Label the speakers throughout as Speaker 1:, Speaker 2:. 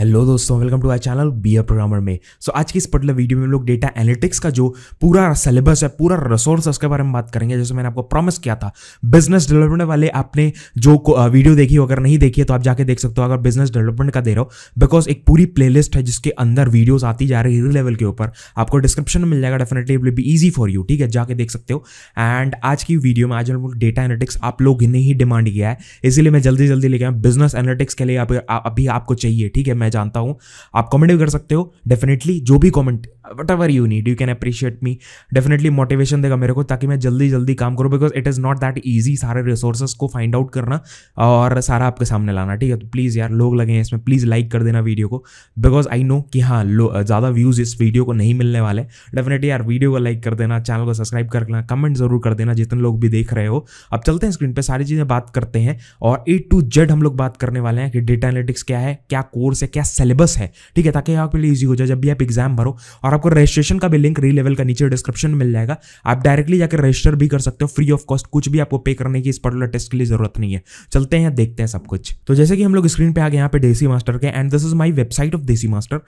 Speaker 1: hello दोस्तों welcome to I channel be a programmer में so so, आज की इस पर्टिकुलर वीडियो में हम लोग डेटा एनालिटिक्स का जो पूरा सिलेबस है पूरा रिसोर्स है उसके बारे में बात करेंगे जैसे मैंने आपको प्रॉमिस किया था बिजनेस डेवलपमेंट वाले आपने जो वीडियो देखी हो अगर नहीं देखी है तो आप जाके देख सकते हो अगर बिजनेस डेवलपमेंट का दे रहे हो बिकॉज एक पूरी प्ले है जिसके अंदर वीडियोज आती जा रही है लेवल के ऊपर आपको डिस्क्रिप्शन में मिल जाएगा definitely will be easy for you ठीक है जाके देख सकते हो एंड आज की वीडियो में आज हम लोग डेटा एनालिटिक्स आप लोग ने ही डिमांड किया है इसीलिए मैं जल्दी जल्दी लेके आया बिजनेस एनालिटिक्स के लिए अभी आपको चाहिए ठीक है मैं मैं जानता हूँ आप कॉमेंट भी कर सकते हो डेफिनेटली जो भी comment whatever you need you can appreciate me definitely motivation देगा मेरे को ताकि मैं जल्दी जल्दी काम करूँ because it is not that easy सारे रिसोर्सेस को फाइंड आउट करना और सारा आपके सामने लाना ठीक है तो प्लीज़ यार लोग लगे हैं इसमें प्लीज़ लाइक कर देना वीडियो को बिकॉज आई नो कि हाँ ज़्यादा व्यूज़ इस वीडियो को नहीं मिलने वाले डेफिनेटली यार वीडियो को लाइक कर देना चैनल को सब्सक्राइब कर लेना कमेंट जरूर कर देना जितने लोग भी देख रहे हो अब चलते हैं स्क्रीन पर सारी चीज़ें बात करते हैं और ए टू जेड हम लोग बात करने वाले हैं कि डेटा एनालिटिक्स क्या है क्या कोर्स है क्या सिलेबस है ठीक है ताकि आपके लिए ईजी हो जाए जब भी आप एग्जाम भरो और आप आपको रजिस्ट्रेशन का भी लिंक री लेवल का नीचे डिस्क्रिप्शन में मिल जाएगा आप डायरेक्टली जाकर रजिस्टर भी कर सकते हो फ्री ऑफ कॉस्ट कुछ भी आपको पे करने की इस पर्टिकुलर टेस्ट के लिए जरूरत नहीं है चलते हैं देखते हैं सब कुछ तो जैसे कि हम लोग स्क्रीन पे आगे यहाँ पे देसी मास्टर के and this is my website of Desi master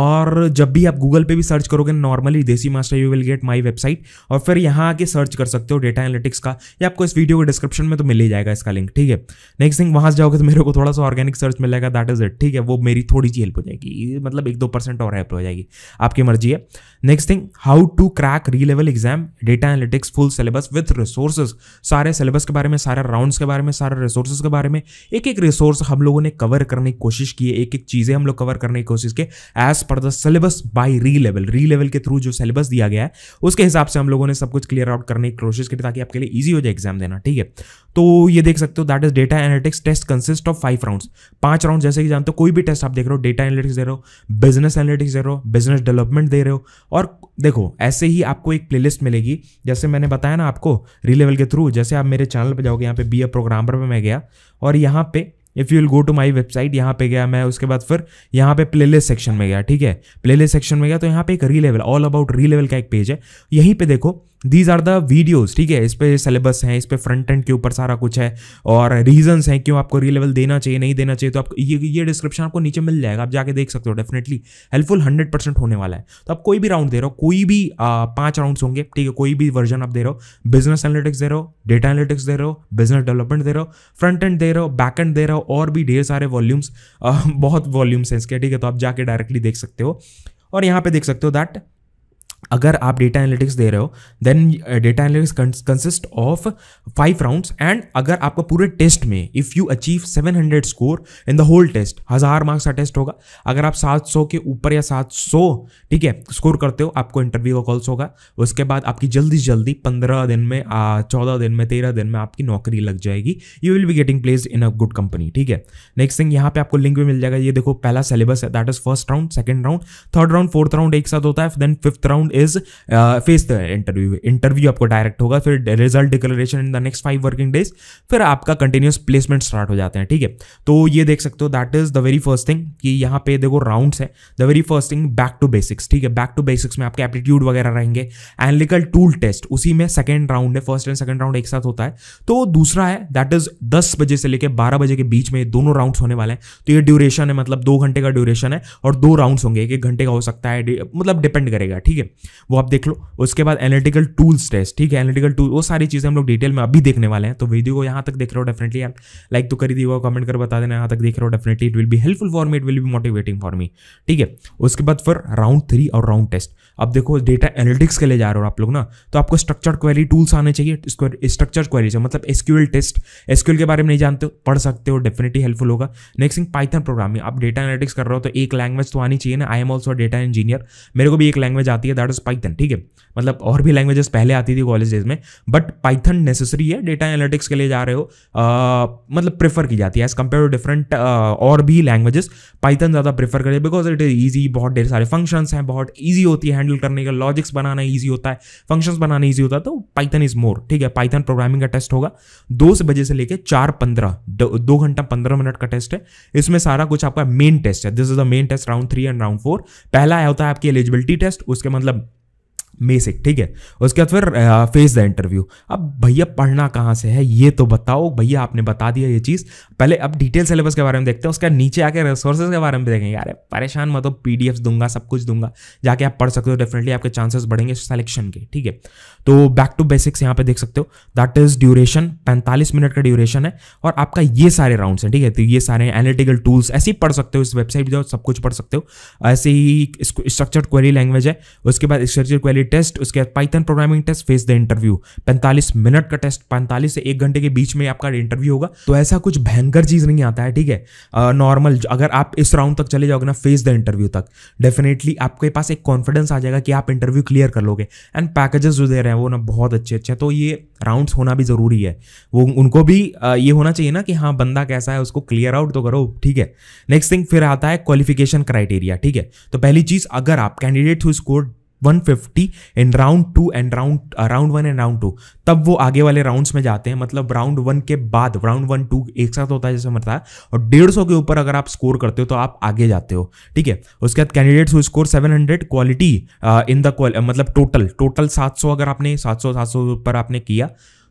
Speaker 1: और जब भी आप गूगल पे भी सर्च करोगे normally Desi master you will get my website और फिर यहाँ आके सर्च कर सकते हो डेटा एनालिटिक्स का या आपको इस वीडियो के डिस्क्रिप्शन में तो मिल ही जाएगा इसका लिंक ठीक है नेक्स्ट थिंग वहां जाओगे तो मेरे को थोड़ा सा ऑर्गेनिक सर्च मिलेगा दैट इज इट ठीक है वो मेरी थोड़ी सी हेल्प हो जाएगी मतलब एक दो परसेंट और हेल्प हो जाएगी आपकी मर्जी है चाहिए next thing how to crack Relevel exam data analytics full syllabus with resources सारे सिलेबस के बारे में सारे राउंड्स के बारे में सारे रिसोर्सेज के बारे में एक एक रिसोर्स हम लोगों ने कवर करने की कोशिश की है एक एक चीज़ें हम लोग कवर करने की कोशिश की as per the syllabus by Relevel Relevel के थ्रू जो सिलेबस दिया गया है उसके हिसाब से हम लोगों ने सब कुछ क्लियर आउट करने की कोशिश की ताकि आपके लिए ईजी हो जाए एग्जाम देना ठीक है तो ये देख सकते हो that is data analytics test consist of five rounds पांच राउंड जैसे कि जानते हो कोई भी टेस्ट आप देख रहे हो डेटा एनालिटिक्स दे रहे हो बिजनेस एनालिटिक्स दे रहे हो बिजनेस डेवलपमेंट दे रहे हो और देखो ऐसे ही आपको एक प्लेलिस्ट मिलेगी जैसे मैंने बताया ना आपको रीलेवल के थ्रू जैसे आप मेरे चैनल पर जाओगे यहाँ पे बी ए प्रोग्रामर पर मैं गया और यहाँ पे if you will go to my website यहाँ पे गया मैं उसके बाद फिर यहाँ पे प्लेलिस्ट सेक्शन में गया ठीक है प्लेलिस्ट सेक्शन में गया तो यहाँ पे एक Relevel all about Relevel का एक पेज है यहीं पे देखो दीज आर द वीडियोज ठीक है इस पर सिलेबस है इस पर फ्रंट एंड के ऊपर सारा कुछ है और रीजन है क्यों आपको रिलेवल देना चाहिए नहीं देना चाहिए तो आप ये ये डिस्क्रिप्शन आपको नीचे मिल जाएगा आप जाके देख सकते हो डेफिनेटली हेल्पफुल हंड्रेड परसेंट होने वाला है तो आप कोई भी राउंड दे रहे हो कोई भी पांच राउंड होंगे ठीक है कोई भी वर्जन आप दे रहे हो बिजनेस एनालिटिक्स दे रहे हो डेटा एनालिटिक्स दे रहे हो बिजनेस डेवलपमेंट दे रहे हो फ्रंट एंड दे रहे हो बैक एंड दे रहे हो और भी ढेर सारे वॉल्यूम्स बहुत वॉल्यूम्स हैं इसके ठीक है तो आप जाके डायरेक्टली देख सकते हो और यहाँ पे देख सकते हो दैट अगर आप डेटा एनालिटिक्स दे रहे हो then data analytics consist of five rounds and अगर आपका पूरे टेस्ट में if you achieve 700 score in the whole test हज़ार मार्क्स का टेस्ट होगा अगर आप 700 के ऊपर या 700 ठीक है स्कोर करते हो आपको इंटरव्यू का कॉल्स होगा उसके बाद आपकी जल्दी जल्दी पंद्रह दिन में चौदह दिन में तेरह दिन में आपकी नौकरी लग जाएगी you will be getting place in a good company ठीक है नेक्स्ट थिंग यहाँ पे आपको लिंक भी मिल जाएगा ये देखो पहला सिलेबस है that is first round second round third round fourth round एक साथ होता है then fifth round round is face the interview interview आपको डायरेक्ट होगा फिर result declaration in the next five working days फिर आपका कंटिन्यूस प्लेसमेंट स्टार्ट हो जाते हैं ठीक है तो ये देख सकते हो that is the very first thing कि यहाँ पे देखो राउंड्स है the very first thing back to basics ठीक है बैक टू बेसिक्स में आपके एप्टीट्यूड वगैरह रहेंगे एनलिकल टूल टेस्ट उसी में सेकेंड राउंड है फर्स्ट एंड सेकेंड राउंड एक साथ होता है तो दूसरा है दैट इज दस बजे से लेकर बारह बजे के बीच में दोनों राउंड्स होने वाले हैं तो ये ड्यूरेशन है मतलब दो घंटे का ड्यूरेशन है और दो राउंड्स होंगे एक एक घंटे का हो सकता है मतलब डिपेंड करेगा ठीक है वो आप देख लो उसके बाद एनालिटिकल टूल्स टेस्ट ठीक है एनालिटिकल टूल वो सारी चीज़ें हम लोग डिटेल में अभी देखने वाले हैं तो वीडियो को यहाँ तक देख रहे हो डेफिनेटली आप लाइक तो कर ही कमेंट कर बता देना यहाँ तक देख रहे हो डेफिनेटली इट विल भी helpful for me it will भी मोटिवेटिंग फॉर मी ठीक है उसके बाद फिर राउंड थ्री और राउंड टेस्ट अब देखो डेटा एनालिटिक्स के लिए जा रहे हो आप लोग ना तो आपको स्ट्रक्चर क्वेरी टूल्स आने चाहिए स्ट्रक्चर क्वेरी से मतलब एसक्यूएल टेस्ट एसक्यूएल के बारे में नहीं जानते हो पढ़ सकते हो डेफिनेटली हेल्पफुल होगा नेक्स्ट थिंग पाइथन प्रोग्रामिंग आप डेटा एनालिटिक्स कर रहे हो तो एक लैंग्वेज तो आनी चाहिए ना I am also data engineer मेरे को भी एक लैंग्वेज आती है दैट इज पाइथन ठीक है मतलब और भी लैंग्वेजेस पहले आती थी कॉलेज डेज में बट पाइथन नेसेसरी है डेटा एनालिटिक्स के लिए जा रहे हो मतलब प्रेफर की जाती है एज कम्पेयर टू डिफरेंट और भी लैंग्वेजेस पाइथन ज़्यादा प्रेफर करें बिकॉज इट इज ईजी बहुत ढेर सारे फंक्शंस हैं बहुत ईजी होती है हैंडल करने का लॉजिक्स बनाना ईजी होता है फंक्शन बनाना ईजी होता है तो पाइथन इज मोर ठीक है पाइथन प्रोग्रामिंग का टेस्ट होगा दो से बजे से लेकर चार पंद्रह दो घंटा पंद्रह मिनट का टेस्ट है इसमें सारा कुछ आपका मेन टेस्ट है this is the main test round three and round four पहला होता है आपकी एलिजिबिलिटी टेस्ट उसके मतलब बेसिक ठीक है उसके बाद फिर फेस द इंटरव्यू अब भैया पढ़ना कहाँ से है ये तो बताओ भैया आपने बता दिया ये चीज़ पहले अब डिटेल सिलेबस के बारे में देखते हैं उसके नीचे आके रिसोर्सेज के बारे में देखेंगे यार परेशान मत हो पी दूंगा सब कुछ दूंगा जाके आप पढ़ सकते हो डेफिनेटली आपके चांसेस बढ़ेंगे सेलेक्शन के ठीक है तो बैक टू बेसिक्स यहाँ पे देख सकते हो दैट इज ड्यूरेशन पैंतालीस मिनट का ड्यूरेशन है और आपका ये सारे राउंड्स हैं ठीक है तो ये सारे एनालिटिकल टूल्स ऐसे ही पढ़ सकते हो इस वेबसाइट जाओ सब कुछ पढ़ सकते हो ऐसे ही स्ट्रक्चर्ड क्वेरी लैंग्वेज है उसके बाद स्ट्रक्चर क्वेरी टेस्ट उसके बाद python programming test face the interview पैंतालीस मिनट का टेस्ट पैंतालीस से एक घंटे के बीच में आपका इंटरव्यू होगा तो ऐसा कुछ भयंकर चीज़ नहीं आता है ठीक है नॉर्मल अगर आप इस राउंड तक चले जाओगे ना फेस द इंटरव्यू तक डेफिनेटली आपके पास एक कॉन्फिडेंस आ जाएगा कि आप इंटरव्यू क्लियर कर लोगे एंड पैकेजेस जो दे रहे हैं वो ना बहुत अच्छे अच्छे तो ये राउंड्स होना भी ज़रूरी है वो उनको भी ये होना चाहिए ना कि हाँ बंदा कैसा है उसको क्लियर आउट तो करो ठीक है नेक्स्ट थिंग फिर आता है क्वालिफिकेशन क्राइटेरिया ठीक है तो पहली चीज़ अगर आप candidate who score 150 in round two and round round one and round two तब वो आगे वाले राउंड्स में जाते हैं मतलब राउंड वन के बाद राउंड वन टू एक साथ होता है जैसे मरता है और डेढ़ सौ के ऊपर अगर आप स्कोर करते हो तो आप आगे जाते हो ठीक है उसके बाद candidates who score seven hundred quality in the मतलब टोटल टोटल सात सौ अगर आपने सात सौ सात सौ ऊपर आपने किया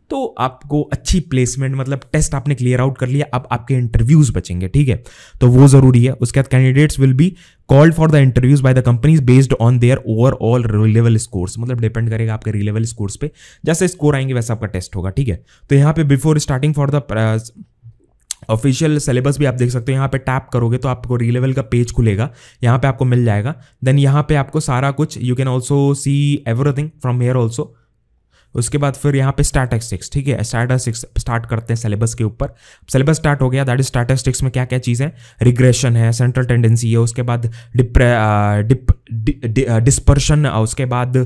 Speaker 1: तो आपको अच्छी प्लेसमेंट मतलब टेस्ट आपने क्लियर आउट कर लिया अब आपके इंटरव्यूज बचेंगे ठीक है तो वो जरूरी है उसके बाद candidates will be called for the interviews by the companies based on their overall Relevel scores मतलब डिपेंड करेगा आपके रिलेवल स्कोर्स पे जैसे स्कोर आएंगे वैसा आपका टेस्ट होगा ठीक है तो यहाँ पे before starting for the official syllabus भी आप देख सकते हो यहाँ पे टैप करोगे तो आपको रीलेवल का पेज खुलेगा यहाँ पे आपको मिल जाएगा देन यहाँ पे आपको सारा कुछ you can also see everything from here also उसके बाद फिर यहाँ पे स्टैटिस्टिक्स ठीक है स्टैटिस्टिक्स स्टार्ट करते हैं सिलेबस के ऊपर सिलेबस स्टार्ट हो गया दैट इज स्टैटिस्टिक्स में क्या क्या चीज़ें रिग्रेशन है सेंट्रल टेंडेंसी है उसके बाद डिस्पर्शन उसके बाद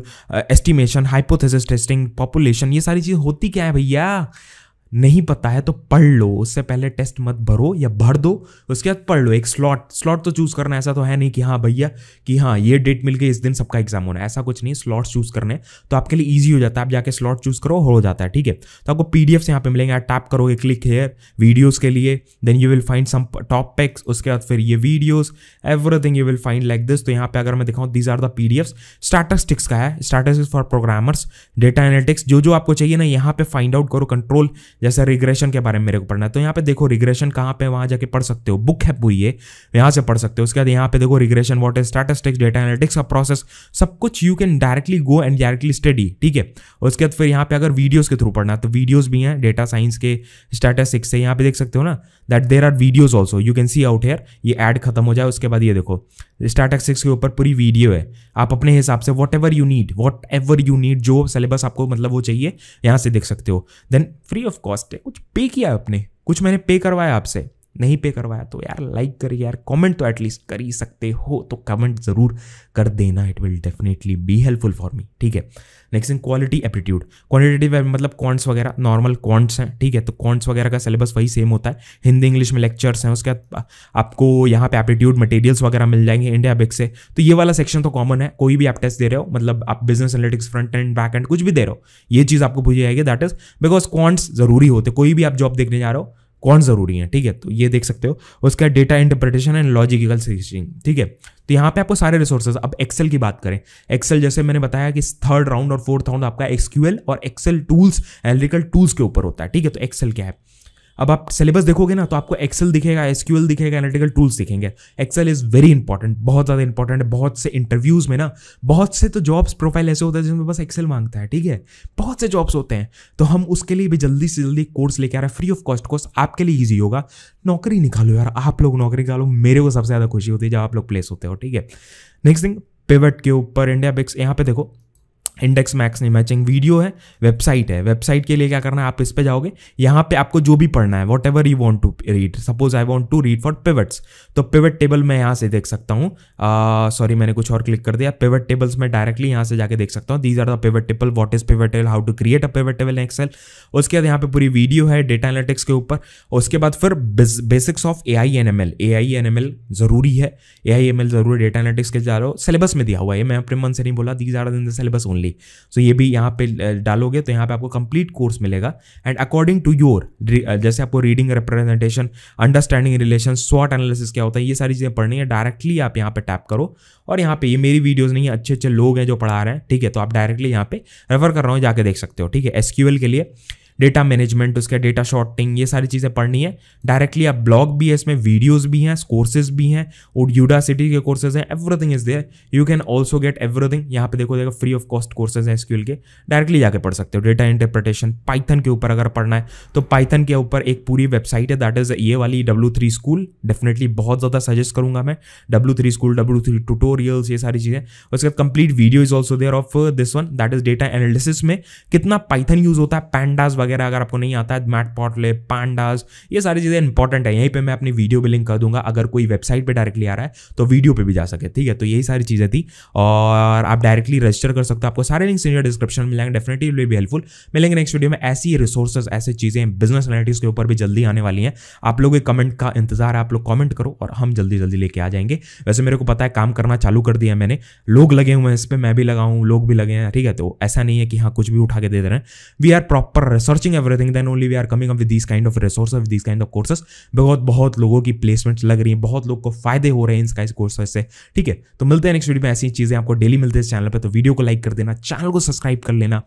Speaker 1: एस्टिमेशन हाइपोथेसिस टेस्टिंग पॉपुलेशन ये सारी चीज़ होती क्या है भैया नहीं पता है तो पढ़ लो उससे पहले टेस्ट मत भरो या भर दो उसके बाद पढ़ लो एक स्लॉट स्लॉट तो चूज़ करना ऐसा तो है नहीं कि हाँ भैया कि हाँ ये डेट मिल गई इस दिन सबका एग्जाम होना है ऐसा कुछ नहीं स्लॉट चूज़ करने तो आपके लिए ईजी हो जाता है आप जाके स्लॉट चूज़ करो हो जाता है ठीक है तो आपको पी डी एफ्स यहाँ पर मिलेंगे आप टैप करोगे क्लिक हेयर वीडियोज़ के लिए then you will find some top packs उसके बाद फिर ये videos everything you will find like this तो यहाँ पे अगर मैं दिखाऊँ these are the P D Fs statistics का है statistics for programmers data analytics जो जो आपको चाहिए ना यहाँ पे फाइंड आउट करो कंट्रोल जैसे रिग्रेशन के बारे में मेरे को पढ़ना है तो यहाँ पे देखो रिग्रेशन कहाँ पे वहाँ जाके पढ़ सकते हो बुक है पूरी ये यहाँ से पढ़ सकते हो उसके बाद यहाँ पे देखो regression what is statistics data analytics का प्रोसेस सब कुछ you can directly go and directly study ठीक है उसके बाद फिर यहाँ पे अगर वीडियोज के थ्रू पढ़ना है तो वीडियोज भी हैं डेटा साइंस के स्टैटिस्टिक्स से यहाँ पे देख सकते हो ना that there are videos also you can see out here ये एड खत्म हो जाए उसके बाद ये देखो स्टैटिस्टिक्स के ऊपर पूरी वीडियो है आप अपने हिसाब से whatever you need whatever you need जो सिलेबस आपको मतलब वो चाहिए यहाँ से देख सकते हो then free of cost cost है कुछ पे किया है आपने कुछ मैंने पे करवाया आपसे नहीं पे करवाया तो यार लाइक करिए यार कमेंट तो एटलीस्ट कर ही सकते हो तो कमेंट ज़रूर कर देना it will definitely be helpful for me ठीक है next in quality aptitude quantitative मतलब क्वांट्स वगैरह नॉर्मल क्वांट्स हैं ठीक है तो क्वांट्स वगैरह का सिलेबस वही सेम होता है हिंदी इंग्लिश में लेक्चर्स हैं उसके बाद uh, आपको यहाँ पे एप्टीट्यूड मटेरियल्स वगैरह मिल जाएंगे इंडिया बिक से तो ये वाला सेक्शन तो कॉमन है कोई भी आप टेस्ट दे रहे हो मतलब आप business analytics front end back end कुछ भी दे रहे हो ये चीज़ आपको पूछी जाएगी दैट इज बिकॉज क्वांट्स जरूरी होते कोई भी आप जॉब देखने जा रहे हो कौन ज़रूरी है ठीक है तो ये देख सकते हो उसके बाद data interpretation and logical seating ठीक है तो यहाँ पे आपको सारे रिसोर्सेज अब एक्सेल की बात करें एक्सेल जैसे मैंने बताया कि थर्ड राउंड और फोर्थ राउंड आपका एक्सक्यूएल और एक्सेल टूल्स एलिकल टूल्स के ऊपर होता है ठीक है तो एक्सेल क्या है अब आप सिलेबस देखोगे ना तो आपको एक्सेल दिखेगा एसक्यूएल दिखेगा एनालिटिकल टूल्स दिखेंगे एक्सेल इज़ वेरी इंपॉर्टेंट बहुत ज़्यादा इंपॉर्टेंट है बहुत से इंटरव्यूज़ में ना बहुत से तो जॉब्स प्रोफाइल ऐसे होते हैं जिसमें बस एक्सेल मांगता है ठीक है बहुत से जॉब्स होते हैं तो हम उसके लिए भी जल्दी से जल्दी कोर्स लेके आ रहे हैं फ्री ऑफ कॉस्ट कोर्स आपके लिए ईजी होगा नौकरी निकालो यार आप लोग नौकरी निकालो मेरे को सबसे ज़्यादा खुशी होती है जब आप लोग प्लेस होते हो ठीक है नेक्स्ट थिंग पेवट के ऊपर इंडिया बिक्स यहाँ पे देखो इंडेक्स मैक्स नहीं मैचिंग वीडियो है वेबसाइट है वेबसाइट के लिए क्या करना है आप इस पर जाओगे यहाँ पे आपको जो भी पढ़ना है whatever you want to read suppose I want to read for pivots तो पिवट टेबल मैं यहाँ से देख सकता हूँ सॉरी मैंने कुछ और क्लिक कर दिया पिवट टेबल्स मैं डायरेक्टली यहाँ से जाकर देख सकता हूँ these are the pivot table what is pivot table how to create a pivot table Excel उसके बाद यहाँ पे पूरी वीडियो है डेटा एनालिटिक्स के ऊपर उसके बाद फिर basics of A I and M L A I and M L जरूरी है ए आई एम एल जरूरी डेटा एनालिटिक्स के जा रहा हो सिलेबस में दिया हुआ है मैं अपने मन से नहीं बोला these are in the syllabus only basically so ये भी यहाँ पे डालोगे तो यहाँ पे आपको कंप्लीट कोर्स मिलेगा एंड अकॉर्डिंग टू योर जैसे आपको reading representation understanding relation short analysis क्या होता है ये सारी चीज़ें पढ़नी है डायरेक्टली आप यहाँ पे टैप करो और यहाँ पे ये मेरी वीडियोज़ नहीं है अच्छे अच्छे लोग हैं जो पढ़ा रहे हैं ठीक है तो आप डायरेक्टली यहाँ पे रेफर कर रहा हूँ जाके देख सकते हो ठीक है एस के लिए डेटा मैनेजमेंट उसके डेटा शॉर्टिंग ये सारी चीज़ें पढ़नी है डायरेक्टली आप ब्लॉग भी है इसमें वीडियोज़ भी हैं कोर्सेज भी हैं और यूडासिटी के कोर्सेज हैं everything is there you can also get everything यहाँ पे देखो देखो फ्री ऑफ कॉस्ट कोर्सेज हैं स्कूल के डायरेक्टली जाके पढ़ सकते हो डेटा इंटरप्रिटेशन पाइथन के ऊपर अगर पढ़ना है तो पाइथन के ऊपर एक पूरी वेबसाइट है दैट इज ये वाली डब्ल्यू थ्री स्कूल डेफिनेटली बहुत ज़्यादा सजेस्ट करूंगा मैं W three school W three tutorials ये सारी चीज़ें उसके बाद complete video is also there of this one that is data analysis में कितना पाइथन यूज होता है पैंडाज वगैरह अगर आपको नहीं आता है मैट पॉटले पांडास ये सारी चीज़ें इंपॉर्टेंट है यहीं पर मैं अपनी वीडियो भी लिंक कर दूंगा अगर कोई वेबसाइट पर डायरेक्टली आ रहा है तो वीडियो पर भी जा सके ठीक है तो यही सारी चीज़ें थी और आप डायरेक्टली रजिस्टर कर सकते हो आपको सारे लिंक्स इंडिया डिस्क्रिप्शन में मिलेंगे डेफिनेटली विल भी हेल्पफुल मिलेंगे नेक्स्ट वीडियो में ऐसी रिसोर्सेज ऐसी चीज़ें बिजनेस एनालिटिक्स के ऊपर भी जल्दी आने वाली हैं आप लोगों के कमेंट का इंतजार है आप लोग कमेंट करो और हम जल्दी जल्दी लेके आ जाएंगे वैसे मेरे को पता है काम करना चालू कर दिया मैंने लोग लगे हुए हैं इस पर मैं भी लगा हूँ लोग भी लगे हैं ठीक है तो ऐसा नहीं है कि हाँ कुछ भी उठा के दे दे रहे हैं we are proper research searching everything then only we are coming up with this kind of resource with this kind of courses बहुत बहुत लोगों की प्लेसमेंट्स लग रही हैं बहुत लोग को फायदे हो रहे हैं इनका इस कोर्सेस से ठीक है तो मिलते हैं नेक्स्ट वीडियो में ऐसी चीज़ें आपको डेली मिलते हैं चैनल पर तो वीडियो को लाइक कर देना चैनल को सब्सक्राइब कर लेना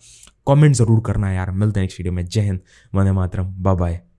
Speaker 1: कॉमेंट जरूर करना यार मिलते हैं नेक्स्ट वीडियो में जय हिंद वंदे मातरम बाय बाय